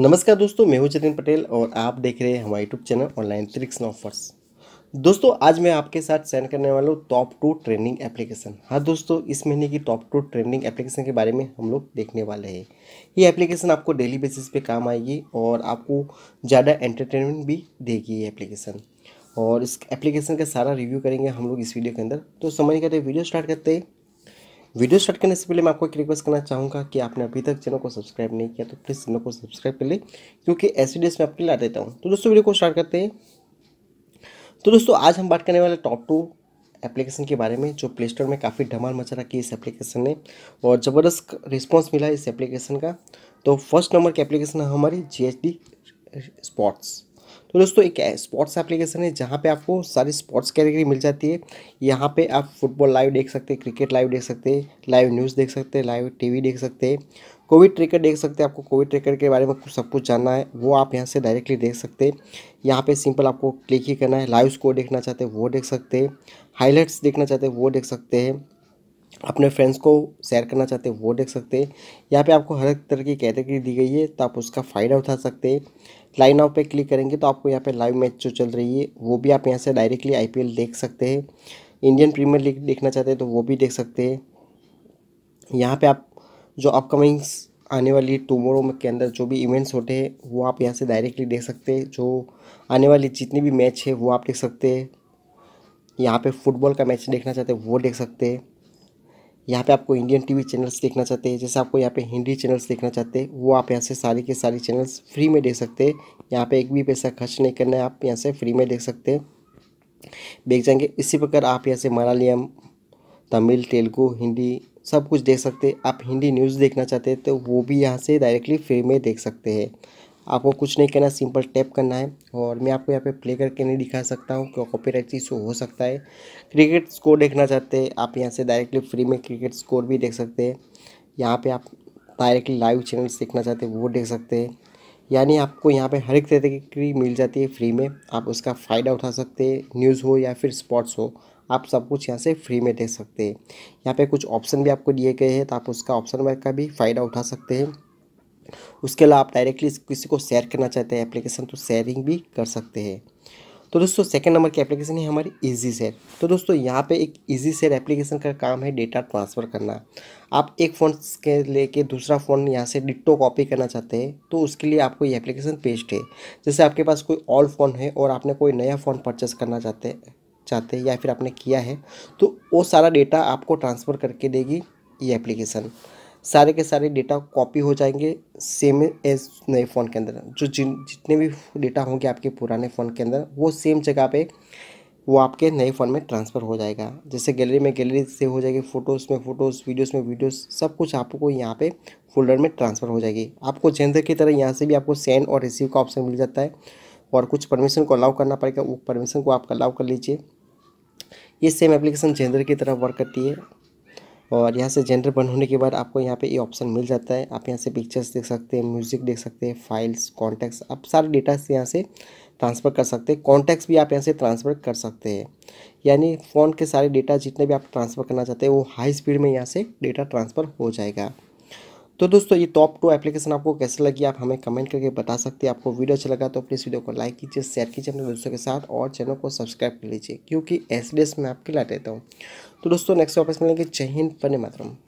नमस्कार दोस्तों मैं हूं जतिन पटेल और आप देख रहे हैं हमारे YouTube channel online tricks offers दोस्तों आज मैं आपके साथ सेंड करने वाला हूँ टॉप टू ट्रेनिंग एप्लीकेशन हाँ दोस्तों इस महीने की टॉप टू ट्रेनिंग एप्लीकेशन के बारे में हम लोग देखने वाले हैं ये एप्लीकेशन आपको डेली बेसिस पे काम आएगी और आपको ज़्यादा एंटरटेनमेंट भी देगी ये एप्लीकेशन और इस एप्लीकेशन का सारा रिव्यू करेंगे हम लोग इस वीडियो के अंदर तो समझ करते वीडियो स्टार्ट करते हैं वीडियो स्टार्ट करने से पहले मैं आपको एक रिक्वेस्ट करना चाहूँगा कि आपने अभी तक चैनल को सब्सक्राइब नहीं किया तो प्लीज़ चैनल को सब्सक्राइब कर ले क्योंकि ऐसे डेज मैं आपके ला देता हूँ तो दोस्तों वीडियो को स्टार्ट करते हैं तो दोस्तों आज हम बात करने वाले टॉप टू एप्लीकेशन के बारे में जो प्ले स्टोर में काफ़ी धमाल मचा रखी इस एप्लीकेशन ने और ज़बरदस्त रिस्पॉन्स मिला इस एप्लीकेशन का तो फर्स्ट नंबर की एप्लीकेशन है हमारी जी स्पॉट्स तो दोस्तों एक स्पोर्ट्स एप्लीकेशन है जहाँ पे आपको सारी स्पोर्ट्स कैटेगरी मिल जाती है यहाँ पे आप फुटबॉल लाइव देख सकते हैं क्रिकेट लाइव देख सकते हैं लाइव न्यूज़ देख सकते हैं लाइव टीवी देख सकते हैं कोविड ट्रेकर देख सकते हैं आपको कोविड ट्रेकर के बारे में सब कुछ जानना है वो आप यहाँ से डायरेक्टली देख सकते हैं यहाँ पे सिंपल आपको क्लिक ही करना है लाइव स्कोर देखना चाहते हैं वो देख सकते हैं हाईलाइट्स देखना चाहते हैं वो देख सकते हैं अपने फ्रेंड्स को शेयर करना चाहते हैं वो देख सकते हैं यहाँ पे आपको हर तरह की कैटेगरी दी गई है तो आप उसका फ़ायदा उठा सकते हैं लाइव नाव पे क्लिक करेंगे तो आपको यहाँ पे लाइव मैच जो चल रही है वो भी आप यहाँ से डायरेक्टली आईपीएल देख सकते हैं इंडियन प्रीमियर लीग देखना चाहते हैं तो वो भी देख सकते हैं यहाँ पर आप जो अपकमिंग्स आने वाली टुमोरो में के अंदर जो भी इवेंट्स होते हैं वो आप यहाँ से डायरेक्टली देख सकते हैं जो आने वाली जितनी भी मैच है वो आप देख सकते हैं यहाँ पर फुटबॉल का मैच देखना चाहते हैं वो देख सकते हैं यहाँ पे आपको इंडियन टीवी चैनल्स देखना चाहते हैं जैसे आपको यहाँ पे हिंदी चैनल्स देखना चाहते हैं वो आप यहाँ से सारी के सारी चैनल्स फ्री में देख सकते हैं यहाँ पे एक भी पैसा खर्च नहीं करना है आप यहाँ से फ्री में देख सकते हैं देख जाएंगे इसी प्रकार आप यहाँ से मलयालम तमिल तेलुगु हिंदी सब कुछ देख सकते हैं आप हिंदी न्यूज़ देखना चाहते हैं तो वो भी यहाँ से डायरेक्टली फ्री में देख सकते हैं आपको कुछ नहीं करना सिंपल टैप करना है और मैं आपको यहाँ पे प्ले करके नहीं दिखा सकता हूँ कॉपी कॉपीराइट इशू हो सकता है क्रिकेट स्कोर देखना चाहते हैं आप यहाँ से डायरेक्टली फ्री में क्रिकेट स्कोर भी देख सकते हैं यहाँ पे आप डायरेक्टली लाइव चैनल्स देखना चाहते हैं वो देख सकते हैं यानी आपको यहाँ पे हर एक तरह की मिल जाती है फ्री में आप उसका फ़ायदा उठा सकते हैं न्यूज़ हो या फिर स्पोर्ट्स हो आप सब कुछ यहाँ से फ्री में देख सकते हैं यहाँ पे कुछ ऑप्शन भी आपको दिए गए हैं तो आप उसका ऑप्शन वर्क का भी फ़ायदा उठा सकते हैं उसके अलावा आप डायरेक्टली किसी को शेयर करना चाहते हैं एप्लीकेशन तो शेयरिंग भी कर सकते हैं तो दोस्तों सेकंड नंबर की एप्लीकेशन है हमारी इजी शेयर तो दोस्तों यहाँ पे एक इजी शेयर एप्लीकेशन का काम है डेटा ट्रांसफ़र करना आप एक फ़ोन के लेके दूसरा फ़ोन यहाँ से डिट्टो कॉपी करना चाहते हैं तो उसके लिए आपको ये एप्लीकेशन पेस्ट है जैसे आपके पास कोई ऑल फ़ोन है और आपने कोई नया फ़ोन परचेस करना चाहते चाहते हैं या फिर आपने किया है तो वो सारा डेटा आपको ट्रांसफ़र करके देगी ये एप्लीकेशन सारे के सारे डेटा कॉपी हो जाएंगे सेम एज नए फ़ोन के अंदर जो जिन जितने भी डेटा होंगे आपके पुराने फ़ोन के अंदर वो सेम जगह पे वो आपके नए फ़ोन में ट्रांसफ़र हो जाएगा जैसे गैलरी में गैलरी से हो जाएगी फ़ोटोज़ में फ़ोटोज़ वीडियोज़ में वीडियोज़ सब कुछ आपको यहाँ पे फोल्डर में ट्रांसफ़र हो जाएगी आपको जेंदर की तरह यहाँ से भी आपको सेंड और रिसीव का ऑप्शन मिल जाता है और कुछ परमिशन को अलाउ करना पड़ेगा वो परमिशन को आप अलाउ कर लीजिए ये सेम एप्लीकेशन जेंदर की तरह वर्क करती है और यहाँ से जेंडर बन होने के बाद आपको यहाँ पे ये यह ऑप्शन मिल जाता है आप यहाँ से पिक्चर्स देख सकते हैं म्यूज़िक देख सकते हैं फाइल्स कॉन्टैक्ट्स आप सारे डेटा से यहाँ से ट्रांसफ़र कर सकते हैं कॉन्टैक्ट्स भी आप यहाँ से ट्रांसफ़र कर सकते हैं यानी फ़ोन के सारे डेटा जितने भी आप ट्रांसफ़र करना चाहते हैं वो हाई स्पीड में यहाँ से डेटा ट्रांसफ़र हो जाएगा तो दोस्तों ये टॉप टू एप्लीकेशन आपको कैसे लगी आप हमें कमेंट करके बता सकते हैं आपको वीडियो अच्छा लगा तो प्लीज़ वीडियो को लाइक कीजिए शेयर कीजिए अपने दोस्तों के साथ और चैनल को सब्सक्राइब कर लीजिए क्योंकि ऐसे डेस मैं आपके ला देता हूँ तो दोस्तों नेक्स्ट वापस मिलेंगे जय हिंद पने मातरम